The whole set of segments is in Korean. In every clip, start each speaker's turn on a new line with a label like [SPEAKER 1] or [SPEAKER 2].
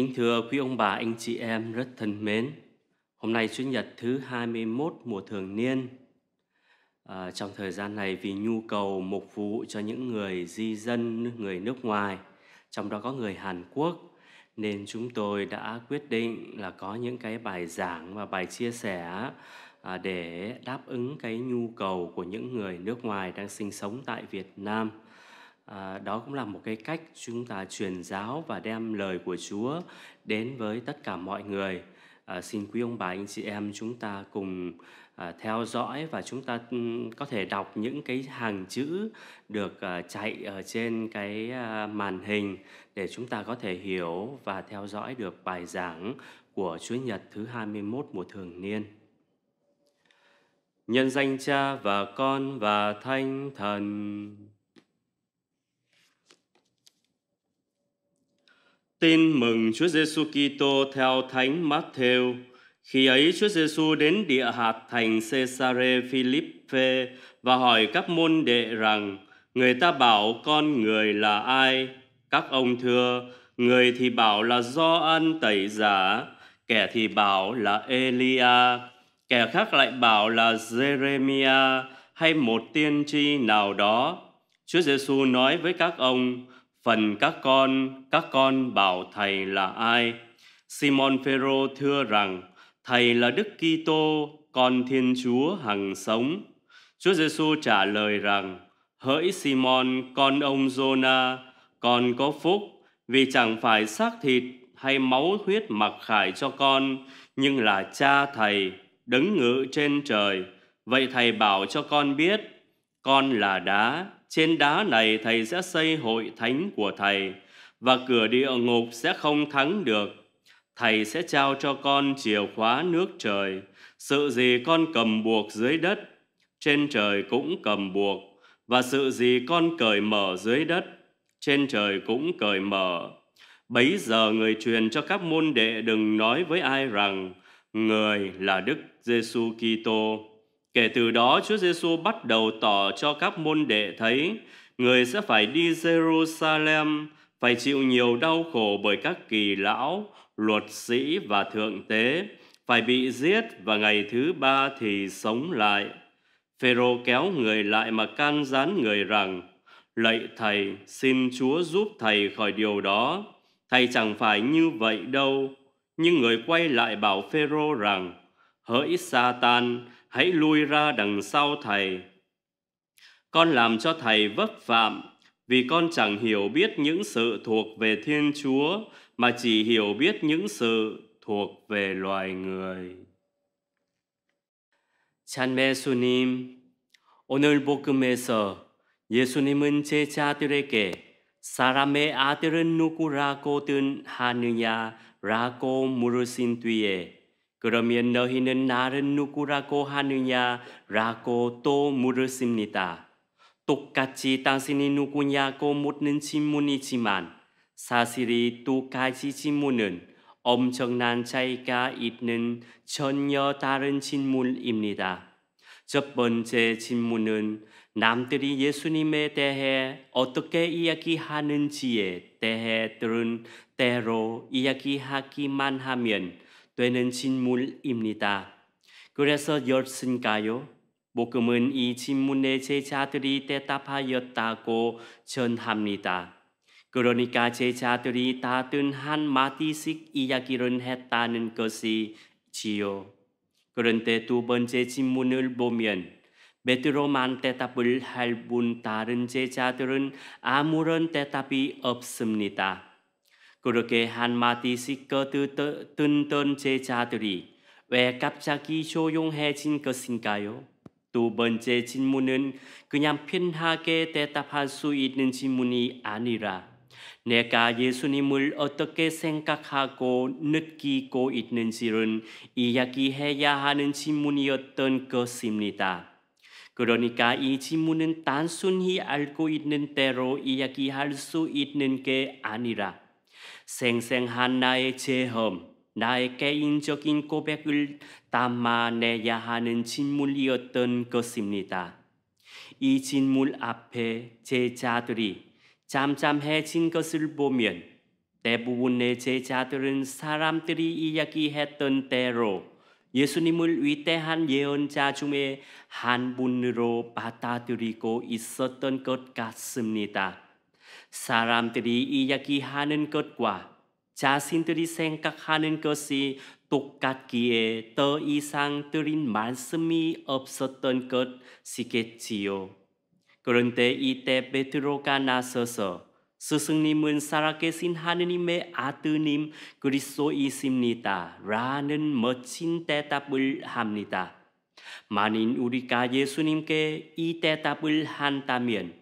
[SPEAKER 1] Kính thưa quý ông bà, anh chị em rất thân mến, hôm nay Chủ nhật thứ 21 mùa thường niên. À, trong thời gian này vì nhu cầu mục vụ cho những người di dân, người nước ngoài, trong đó có người Hàn Quốc, nên chúng tôi đã quyết định là có những cái bài giảng và bài chia sẻ à, để đáp ứng cái nhu cầu của những người nước ngoài đang sinh sống tại Việt Nam à, đó cũng là một cái cách chúng ta truyền giáo và đem lời của Chúa đến với tất cả mọi người à, xin quý ông bà anh chị em chúng ta cùng à, theo dõi và chúng ta ừ, có thể đọc những cái hàng chữ được à, chạy ở trên cái à, màn hình để chúng ta có thể hiểu và theo dõi được bài giảng của Chúa Nhật thứ 21 mùa thường niên. Nhân danh Cha và Con và Thánh Thần. Tin mừng Chúa Giêsu Kitô theo Thánh Matthew. Khi ấy Chúa Giêsu đến địa hạt thành Caesarea Philippe và hỏi các môn đệ rằng: Người ta bảo con người là ai? Các ông thưa: Người thì bảo là do an tẩy giả, kẻ thì bảo là Elia, kẻ khác lại bảo là Jeremiah hay một tiên tri nào đó. Chúa Giêsu nói với các ông: Phần các con, các con bảo thầy là ai? Simon Phêrô thưa rằng thầy là Đức Kitô, con Thiên Chúa hằng sống. Chúa Giêsu trả lời rằng: Hỡi Simon, con ông Jonah, con có phúc vì chẳng phải xác thịt hay máu huyết mặc khải cho con, nhưng là cha thầy đứng ngự trên trời. Vậy thầy bảo cho con biết, con là đá trên đá này thầy sẽ xây hội thánh của thầy và cửa địa ngục sẽ không thắng được. Thầy sẽ trao cho con chìa khóa nước trời. Sự gì con cầm buộc dưới đất, trên trời cũng cầm buộc. Và sự gì con cởi mở dưới đất, trên trời cũng cởi mở. Bấy giờ người truyền cho các môn đệ đừng nói với ai rằng người là Đức Giêsu Kitô Kể từ đó Chúa Giêsu bắt đầu tỏ cho các môn đệ thấy người sẽ phải đi Jerusalem, phải chịu nhiều đau khổ bởi các kỳ lão, luật sĩ và thượng tế, phải bị giết và ngày thứ ba thì sống lại. Phêrô kéo người lại mà can gián người rằng: Lạy thầy, xin Chúa giúp thầy khỏi điều đó. Thầy chẳng phải như vậy đâu. Nhưng người quay lại bảo Phêrô rằng: Hỡi Satan, hãy lui ra đằng sau thầy. Con làm cho thầy vấp phạm vì con chẳng hiểu biết những sự thuộc về Thiên Chúa mà chỉ hiểu biết những sự thuộc về loài người. 찬미 수님, 오늘 복음에서 예수님은 제자들에게 사람의 아들은 누구라고든 하느냐라고 물으신 뒤에 그러면 너희는 나를 누구라고 하느냐라고 또 물었습니다. 똑같이 당신이 누구냐고 묻는 질문이지만 사실이 두 가지 질문은 엄청난 차이가 있는 전혀 다른 질문입니다. 첫 번째 질문은 남들이 예수님에 대해 어떻게 이야기하는지에 대해 들은 대로 이야기하기만 하면 되는 진물입니다. 그래서 열슨가요? 목금은 이 진문의 제자들이 대답하였다고 전합니다. 그러니까 제자들이 다든 한 마디씩 이야기를 했다는 것이지요. 그런데 두 번째 질문을 보면 베드로만 대답을 할 분 다른 제자들은 아무런 대답이 없습니다. 그렇게 한마디씩 거듣던 제자들이 왜 갑자기 조용해진 것인가요? 두 번째 질문은 그냥 편하게 대답할 수 있는 질문이 아니라 내가 예수님을 어떻게 생각하고 느끼고 있는지를 이야기해야 하는 질문이었던 것입니다. 그러니까 이 질문은 단순히 알고 있는 대로 이야기할 수 있는 게 아니라 생생한 나의 죄험, 나의 개인적인 고백을 담아내야 하는 진물이었던 것입니다. 이 진물 앞에 제자들이 잠잠해진 것을 보면 대부분의 제자들은 사람들이 이야기했던 대로 예수님을 위대한 예언자 중에 한 분으로 받아들이고 있었던 것 같습니다. 사람들이 이야기하는 것과 자신들이 생각하는 것이 똑같기에 더 이상 드린 말씀이 없었던 것이겠지요. 그런데 이때 베드로가 나서서 스승님은 살아계신 하느님의 아드님 그리스도이십니다. 라는 멋진 대답을 합니다. 만일 우리가 예수님께 이 대답을 한다면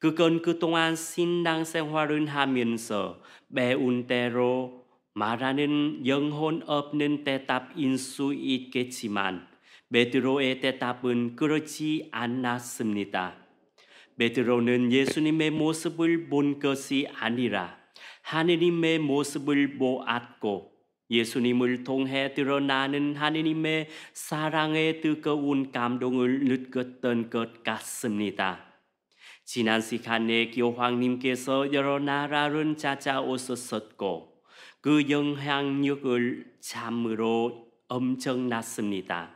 [SPEAKER 1] 그건 그동안 신앙생활을 하면서 배운 대로 말하는 영혼 없는 대답인 수 있겠지만 베드로의 대답은 그렇지 않았습니다. 베드로는 예수님의 모습을 본 것이 아니라 하느님의 모습을 보았고 예수님을 통해 드러나는 하느님의 사랑의 뜨거운 감동을 느꼈던 것 같습니다. 지난 시간에 교황님께서 여러 나라를 찾아오셨었고 그 영향력을 참으로 엄청났습니다.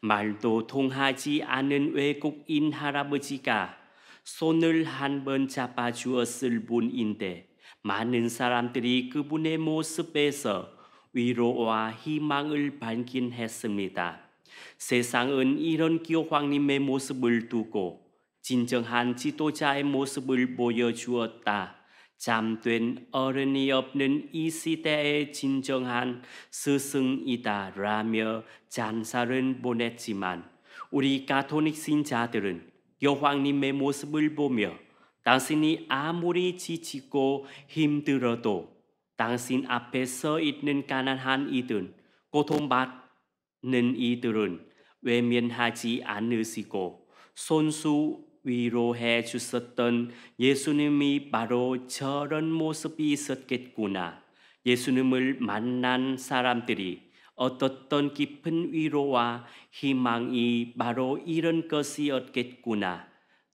[SPEAKER 1] 말도 통하지 않은 외국인 할아버지가 손을 한 번 잡아주었을 뿐인데 많은 사람들이 그분의 모습에서 위로와 희망을 발견했습니다. 세상은 이런 교황님의 모습을 두고 진정한 지도자의 모습을 보여주었다. 잠된 어른이 없는 이 시대의 진정한 스승이다 라며 잔사를 보냈지만 우리 가톨릭 신자들은 여왕님의 모습을 보며 당신이 아무리 지치고 힘들어도 당신 앞에 서 있는 가난한 이든 고통받는 이들은 외면하지 않으시고 손수 위로해 주셨던 예수님이 바로 저런 모습이 있었겠구나. 예수님을 만난 사람들이 얻었던 깊은 위로와 희망이 바로 이런 것이었겠구나.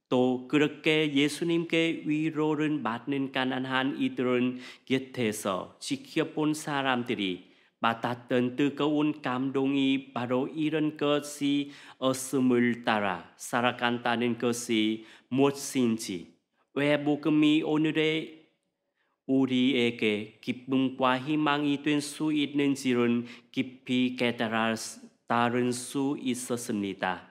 [SPEAKER 1] 또 그렇게 예수님께 위로를 받는 가난한 이들은 곁에서 지켜본 사람들이 맡았던 뜨거운 감동이 바로 이런 것이 없음을 따라 살아간다는 것이 무엇인지 왜 복음이 오늘의 우리에게 기쁨과 희망이 된수있는지는 깊이 깨달을 수 있었습니다.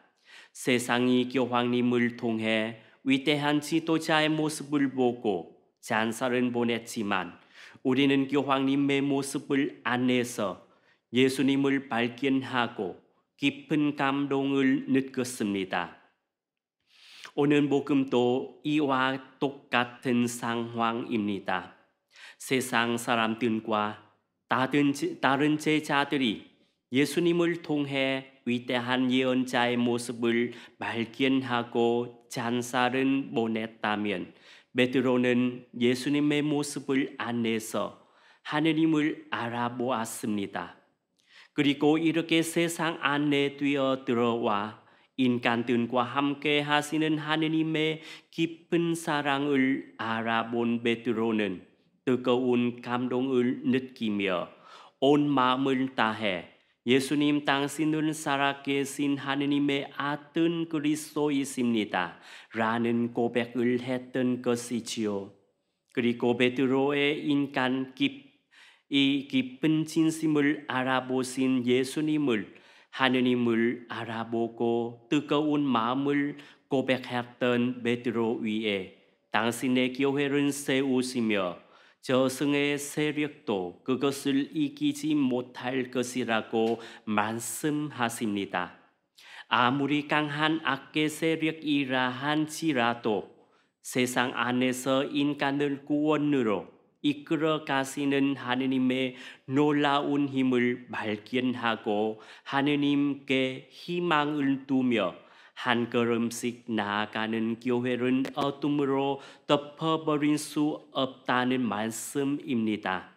[SPEAKER 1] 세상이 교황님을 통해 위대한 지도자의 모습을 보고 잔사를 보냈지만 우리는 교황님의 모습을 안에서 예수님을 발견하고 깊은 감동을 느꼈습니다. 오늘 복음도 이와 똑같은 상황입니다. 세상 사람들과 다른, 제자들이 예수님을 통해 위대한 예언자의 모습을 발견하고 잔사를 보냈다면 베드로는 예수님의 모습을 안내서 하느님을 알아보았습니다. 그리고 이렇게 세상 안에 뛰어 들어와 인간 등과 함께 하시는 하느님의 깊은 사랑을 알아본 베드로는 뜨거운 감동을 느끼며 온 마음을 다해 예수님 당신은 살아계신 하느님의 아들 그리스도이십니다. 라는 고백을 했던 것이지요. 그리고 베드로의 인간 깊, 이 깊은 진심을 알아보신 예수님을 하느님을 알아보고 뜨거운 마음을 고백했던 베드로 위에 당신의 교회를 세우시며 저승의 세력도 그것을 이기지 못할 것이라고 말씀하십니다. 아무리 강한 악의 세력이라 한지라도 세상 안에서 인간을 구원으로 이끌어 가시는 하느님의 놀라운 힘을 발견하고 하느님께 희망을 두며 한 걸음씩 나아가는 교회는 어둠으로 덮어버릴 수 없다는 말씀입니다.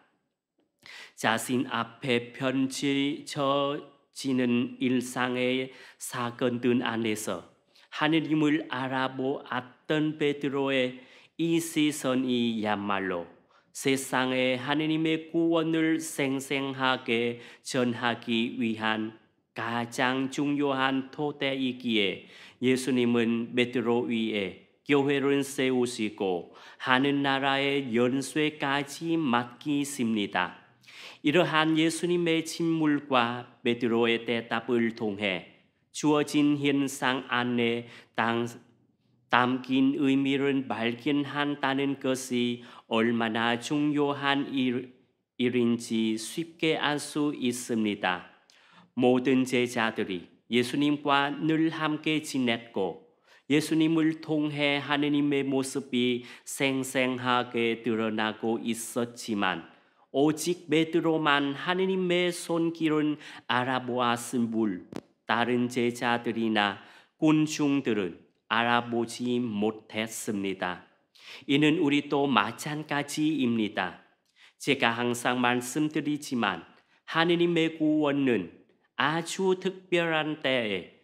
[SPEAKER 1] 자신 앞에 편쳐지는 일상의 사건들 안에서 하느님을 알아보았던 베드로의 이 시선이야말로 세상에 하느님의 구원을 생생하게 전하기 위한 가장 중요한 토대이기에 예수님은 베드로 위에 교회를 세우시고 하는 나라의 연쇄까지 맡기십니다. 이러한 예수님의 침물과 베드로의 대답을 통해 주어진 현상 안에 당, 담긴 의미를 발견한다는 것이 얼마나 중요한 일, 일인지 쉽게 알 수 있습니다. 모든 제자들이 예수님과 늘 함께 지냈고 예수님을 통해 하느님의 모습이 생생하게 드러나고 있었지만 오직 베드로만 하느님의 손길은 알아보았음 물 다른 제자들이나 군중들은 알아보지 못했습니다. 이는 우리도 마찬가지입니다. 제가 항상 말씀드리지만 하느님의 구원은 아주 특별한 때에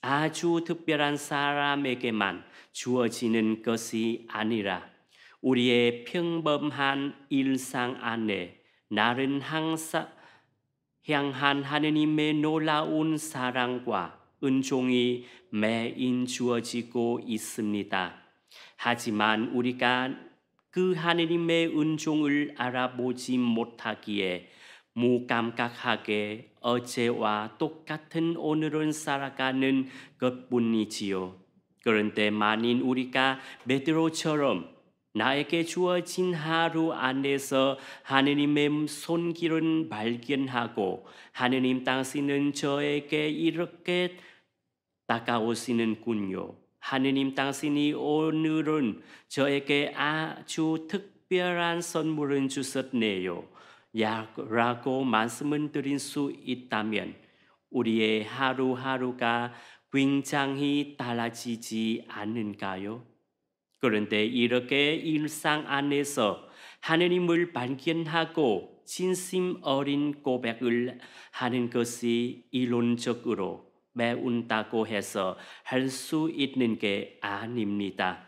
[SPEAKER 1] 아주 특별한 사람에게만 주어지는 것이 아니라 우리의 평범한 일상 안에 나는 항상 향한 하느님의 놀라운 사랑과 은총이 매인 주어지고 있습니다. 하지만 우리가 그 하느님의 은총을 알아보지 못하기에 무감각하게 어제와 똑같은 오늘은 살아가는 것뿐이지요. 그런데 만인 우리가 베드로처럼 나에게 주어진 하루 안에서 하느님의 손길은 발견하고 하느님 당신은 저에게 이렇게 다가오시는군요. 하느님 당신이 오늘은 저에게 아주 특별한 선물을 주셨네요. 야라고 말씀을 드릴 수 있다면 우리의 하루하루가 굉장히 달라지지 않을까요? 그런데 이렇게 일상 안에서 하느님을 발견하고 진심 어린 고백을 하는 것이 이론적으로 매운다고 해서 할 수 있는 게 아닙니다.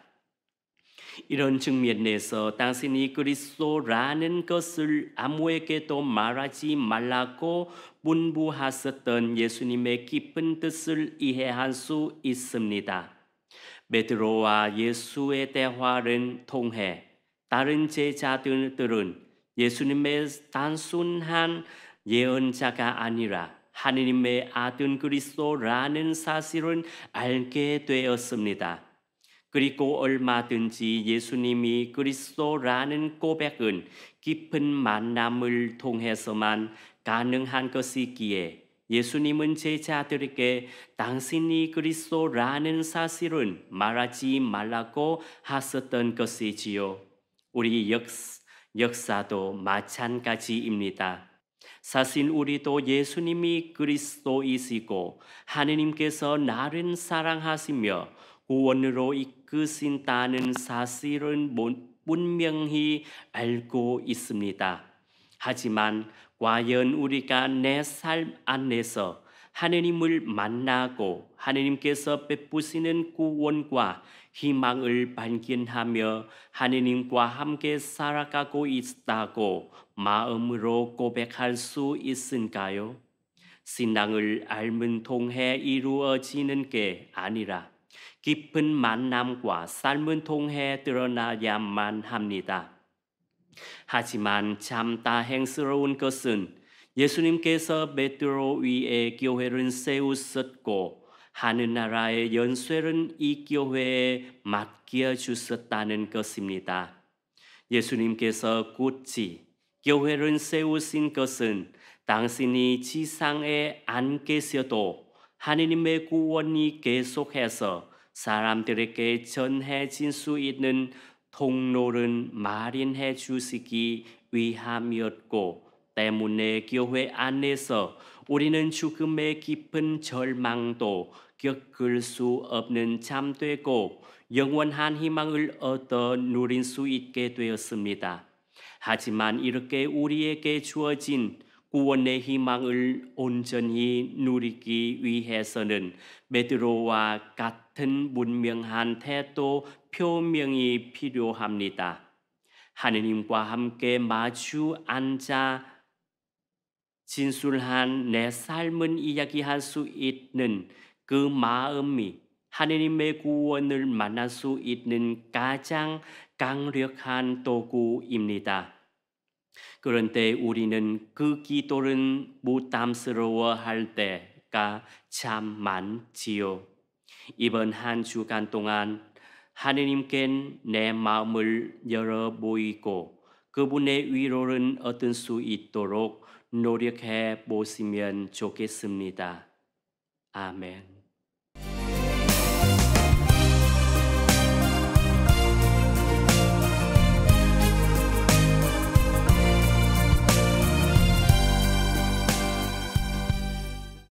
[SPEAKER 1] 이런 측면에서 당신이 그리스도라는 것을 아무에게도 말하지 말라고 분부하셨던 예수님의 깊은 뜻을 이해할 수 있습니다. 베드로와 예수의 대화를 통해 다른 제자들은 예수님의 단순한 예언자가 아니라 하느님의 아들 그리스도라는 사실을 알게 되었습니다. 그리고 얼마든지 예수님이 그리스도라는 고백은 깊은 만남을 통해서만 가능한 것이기에 예수님은 제자들에게 당신이 그리스도라는 사실은 말하지 말라고 하셨던 것이지요. 우리 역, 역사도 마찬가지입니다. 사실 우리도 예수님이 그리스도이시고 하느님께서 나를 사랑하시며 구원으로 이끄신다는 사실은 분명히 알고 있습니다. 하지만 과연 우리가 내 삶 안에서 하느님을 만나고 하느님께서 베푸시는 구원과 희망을 발견하며 하느님과 함께 살아가고 있다고 마음으로 고백할 수 있을까요? 신앙을 알면 통해 이루어지는 게 아니라 깊은 만남과 삶은 통해 드러나야만 합니다. 하지만 참 다행스러운 것은 예수님께서 메드로 위에 교회를 세우셨고 하늘 나라의 연쇄는 이 교회에 맡겨 주셨다는 것입니다. 예수님께서 곧이 교회를 세우신 것은 당신이 지상에 안 계셔도 하느님의 구원이 계속해서 사람들에게 전해질 수 있는 통로를 마련해 주시기 위함이었고 때문에 교회 안에서 우리는 죽음의 깊은 절망도 겪을 수 없는 잠되고 영원한 희망을 얻어 누릴 수 있게 되었습니다. 하지만 이렇게 우리에게 주어진 구원의 희망을 온전히 누리기 위해서는 베드로와 같은 문명한 태도 표명이 필요합니다. 하느님과 함께 마주 앉아 진술한 내 삶은 이야기할 수 있는 그 마음이 하느님의 구원을 만날 수 있는 가장 강력한 도구입니다. 그런데 우리는 그 기도를 무담스러워할 때가 참 많지요. 이번 한 주간 동안 하느님께 내 마음을 열어 보이고 그분의 위로를 얻을 수 있도록 노력해 보시면 좋겠습니다. 아멘.